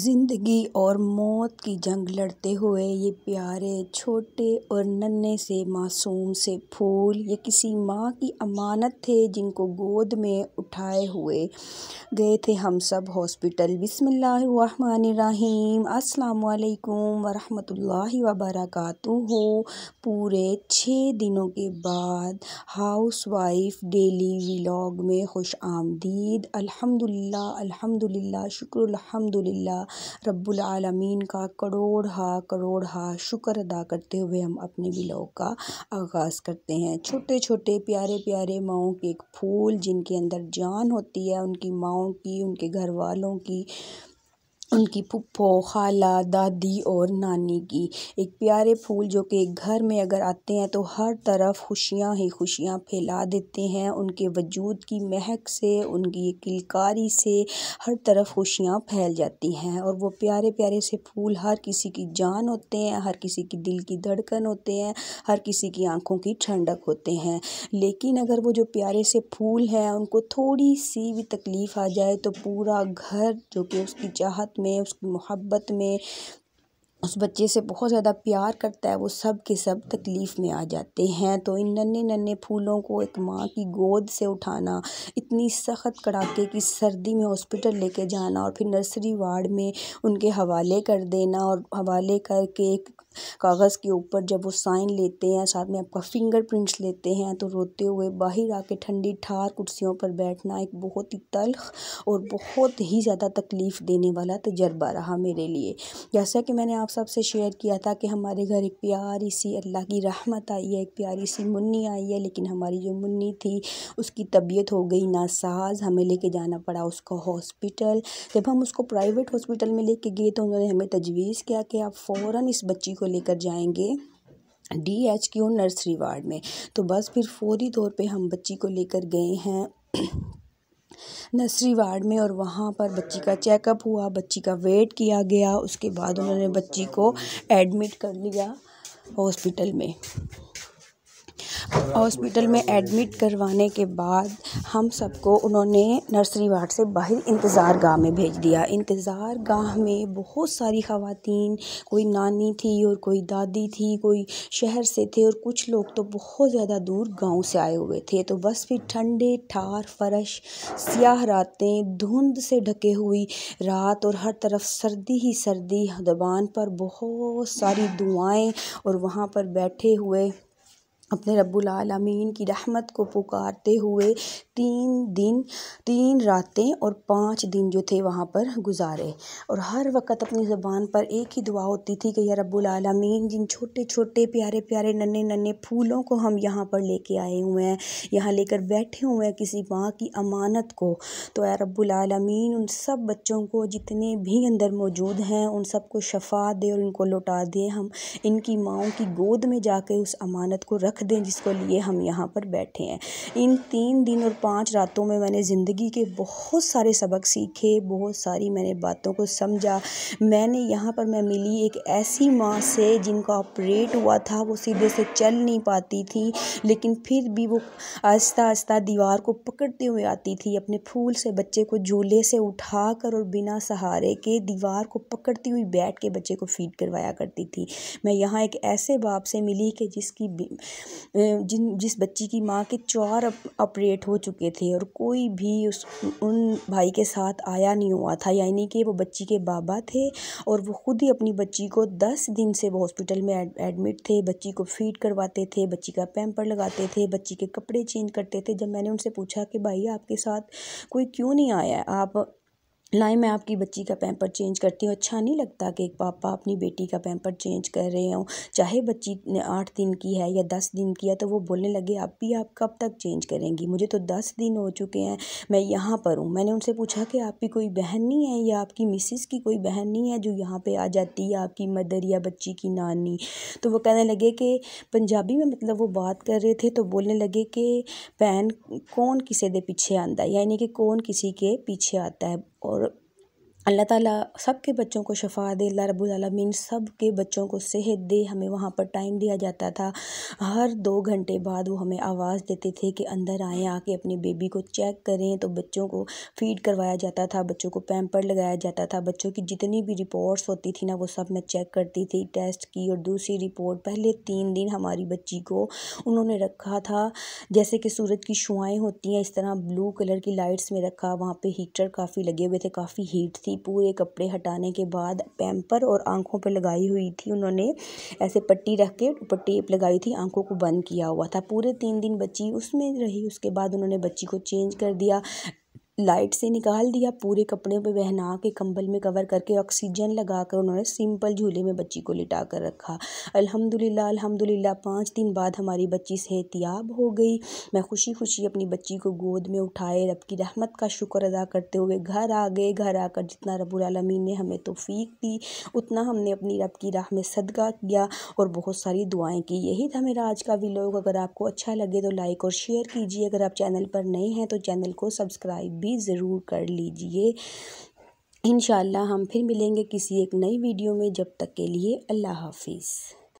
ज़िंदगी और मौत की जंग लड़ते हुए ये प्यारे छोटे और नन्हे से मासूम से फूल ये किसी माँ की अमानत थे जिनको गोद में उठाए हुए गए थे हम सब हॉस्पिटल बिसमीम असलकुम वरहमतुल्लाहि हो पूरे छः दिनों के बाद हाउस वाइफ डेली व्लॉग में खुश आमदीद अल्हम्दुलिल्लाह अल्हम्दुलिल्लाह शुक्र अल्हम्दुलिल्लाह रब्बुल आलमीन का करोड़ हा करोड़ हा शुक्र अदा करते हुए हम अपने ब्लॉग का आगाज़ करते हैं छोटे छोटे प्यारे प्यारे माओ के एक फूल जिनके अंदर जान होती है उनकी माओ की उनके घर वालों की उनकी पुप्पो खाला दादी और नानी की एक प्यारे फूल जो कि घर में अगर आते हैं तो हर तरफ खुशियाँ ही खुशियाँ फैला देते हैं उनके वजूद की महक से उनकी किलकारी से हर तरफ खुशियाँ फैल जाती हैं और वो प्यारे प्यारे से फूल हर किसी की जान होते हैं हर किसी की दिल की धड़कन होते हैं हर किसी की आँखों की ठंडक होते हैं लेकिन अगर वो जो प्यारे से फूल हैं उनको थोड़ी सी भी तकलीफ़ आ जाए तो पूरा घर जो कि उसकी चाहत में उसकी मोहब्बत में उस बच्चे से बहुत ज़्यादा प्यार करता है वो सब के सब तकलीफ़ में आ जाते हैं तो इन नन्हे नन्हे फूलों को एक माँ की गोद से उठाना इतनी सख्त कड़ाके की सर्दी में हॉस्पिटल लेके जाना और फिर नर्सरी वार्ड में उनके हवाले कर देना और हवाले करके एक कागज़ के ऊपर जब वो साइन लेते हैं साथ में आपका फिंगरप्रिंट्स लेते हैं तो रोते हुए बाहर आके ठंडी ठार कुर्सियों पर बैठना एक बहुत ही तल्ख और बहुत ही ज़्यादा तकलीफ़ देने वाला तजर्बा रहा मेरे लिए जैसा कि मैंने आप सबसे शेयर किया था कि हमारे घर एक प्यारी सी अल्लाह की रहमत आई है एक प्यारी सी मुन्नी आई है लेकिन हमारी जो मुन्नी थी उसकी तबीयत हो गई नासाज हमें लेके जाना पड़ा उसको हॉस्पिटल जब हम उसको प्राइवेट हॉस्पिटल में लेके गए तो उन्होंने हमें तजवीज़ किया कि आप फ़ौर इस बच्ची को को लेकर जाएंगे D H Q nursery ward में तो बस फिर फौरी तौर पे हम बच्ची को लेकर गए हैं नर्सरी वार्ड में और वहाँ पर बच्ची का चेकअप हुआ बच्ची का वेट किया गया उसके बाद उन्होंने बच्ची को एडमिट कर लिया हॉस्पिटल में हॉस्पिटल में एडमिट करवाने के बाद हम सबको उन्होंने नर्सरी वार्ड से बाहर इंतज़ार गाह में भेज दिया इंतज़ार गाह में बहुत सारी खातन कोई नानी थी और कोई दादी थी कोई शहर से थे और कुछ लोग तो बहुत ज़्यादा दूर गाँव से आए हुए थे तो बस फिर ठंडे ठार फर्श सियाह रातें धुंध से ढके हुई रात और हर तरफ सर्दी ही सर्दी दबान पर बहुत सारी दुआएँ और वहाँ पर बैठे हुए अपने रब्बुल आलमीन की रहमत को पुकारते हुए तीन दिन तीन रातें और पाँच दिन जो थे वहाँ पर गुजारे और हर वक्त अपनी ज़बान पर एक ही दुआ होती थी कि यह रब्बुल आलमीन जिन छोटे छोटे प्यारे प्यारे नन्हे नन्हे फूलों को हम यहाँ पर लेके आए हुए हैं यहाँ लेकर बैठे हुए हैं किसी माँ की अमानत को तो या रब्बुल आलमीन उन सब बच्चों को जितने भी अंदर मौजूद हैं उन सबको शफा दे और इनको लौटा दे हम इनकी माओ की गोद में जाके उस अमानत को रख रख दें जिसको लिए हम यहाँ पर बैठे हैं इन तीन दिन और पाँच रातों में मैंने ज़िंदगी के बहुत सारे सबक सीखे बहुत सारी मैंने बातों को समझा मैंने यहाँ पर मैं मिली एक ऐसी माँ से जिनका ऑपरेट हुआ था वो सीधे से चल नहीं पाती थी लेकिन फिर भी वो आहिस्ता आहिस्ता दीवार को पकड़ते हुए आती थी अपने फूल से बच्चे को झूले से उठा कर और बिना सहारे के दीवार को पकड़ती हुई बैठ के बच्चे को फीड करवाया करती थी मैं यहाँ एक ऐसे बाप से मिली कि जिसकी जिन जिस बच्ची की माँ के चार ऑपरेट हो चुके थे और कोई भी उस उन भाई के साथ आया नहीं हुआ था यानी कि वो बच्ची के बाबा थे और वो खुद ही अपनी बच्ची को दस दिन से वो हॉस्पिटल में एडमिट थे बच्ची को फीड करवाते थे बच्ची का पैम्पर लगाते थे बच्ची के कपड़े चेंज करते थे जब मैंने उनसे पूछा कि भाई आपके साथ कोई क्यों नहीं आया आप लाए मैं आपकी बच्ची का पैम्पर चेंज करती हूँ अच्छा नहीं लगता कि एक पापा अपनी बेटी का पैम्पर चेंज कर रहे हों चाहे बच्ची ने आठ दिन की है या दस दिन की है तो वो बोलने लगे आप भी आप कब तक चेंज करेंगी मुझे तो दस दिन हो चुके हैं मैं यहाँ पर हूँ मैंने उनसे पूछा कि आपकी कोई बहन नहीं है या आपकी मिसिस की कोई बहन नहीं है जो यहाँ पर आ जाती है आपकी मदर या बच्ची की नानी तो वो कहने लगे कि पंजाबी में मतलब वो बात कर रहे थे तो बोलने लगे कि भैन कौन किसी के पीछे आता है यानी कि कौन किसी के पीछे आता है or अल्लाह ताला सब के बच्चों को शफा दे अल्लाह रब्बुल रबालमीन सब के बच्चों को सेहत दे हमें वहाँ पर टाइम दिया जाता था हर दो घंटे बाद वो हमें आवाज़ देते थे कि अंदर आएँ आके अपने बेबी को चेक करें तो बच्चों को फीड करवाया जाता था बच्चों को पैम्पर लगाया जाता था बच्चों की जितनी भी रिपोर्ट्स होती थी ना वो सब मैं चेक करती थी टेस्ट की और दूसरी रिपोर्ट पहले तीन दिन हमारी बच्ची को उन्होंने रखा था जैसे कि सूरज की शुआएँ होती हैं इस तरह ब्लू कलर की लाइट्स में रखा वहाँ पर हीटर काफ़ी लगे हुए थे काफ़ी हीट थी थी पूरे कपड़े हटाने के बाद पैम्पर और आंखों पर लगाई हुई थी उन्होंने ऐसे पट्टी रख के ऊपर टेप लगाई थी आंखों को बंद किया हुआ था पूरे तीन दिन बच्ची उसमें रही उसके बाद उन्होंने बच्ची को चेंज कर दिया लाइट से निकाल दिया पूरे कपड़े पे बहना के कंबल में कवर करके ऑक्सीजन लगा कर उन्होंने सिंपल झूले में बच्ची को लिटा कर रखा अल्हम्दुलिल्लाह अल्हम्दुलिल्लाह पाँच दिन बाद हमारी बच्ची सेहतियाब हो गई मैं खुशी खुशी अपनी बच्ची को गोद में उठाए रब की रहमत का शुक्र अदा करते हुए घर आ गए घर आकर जितना रबालमीन ने हमें तोफ़ी दी उतना हमने अपनी रब की राह में सदका किया और बहुत सारी दुआएँ की यही था मेरा आज का वीलोग अगर आपको अच्छा लगे तो लाइक और शेयर कीजिए अगर आप चैनल पर नए हैं तो चैनल को सब्सक्राइब भी भी ज़रूर कर लीजिए इन हम फिर मिलेंगे किसी एक नई वीडियो में जब तक के लिए अल्लाह हाफिज़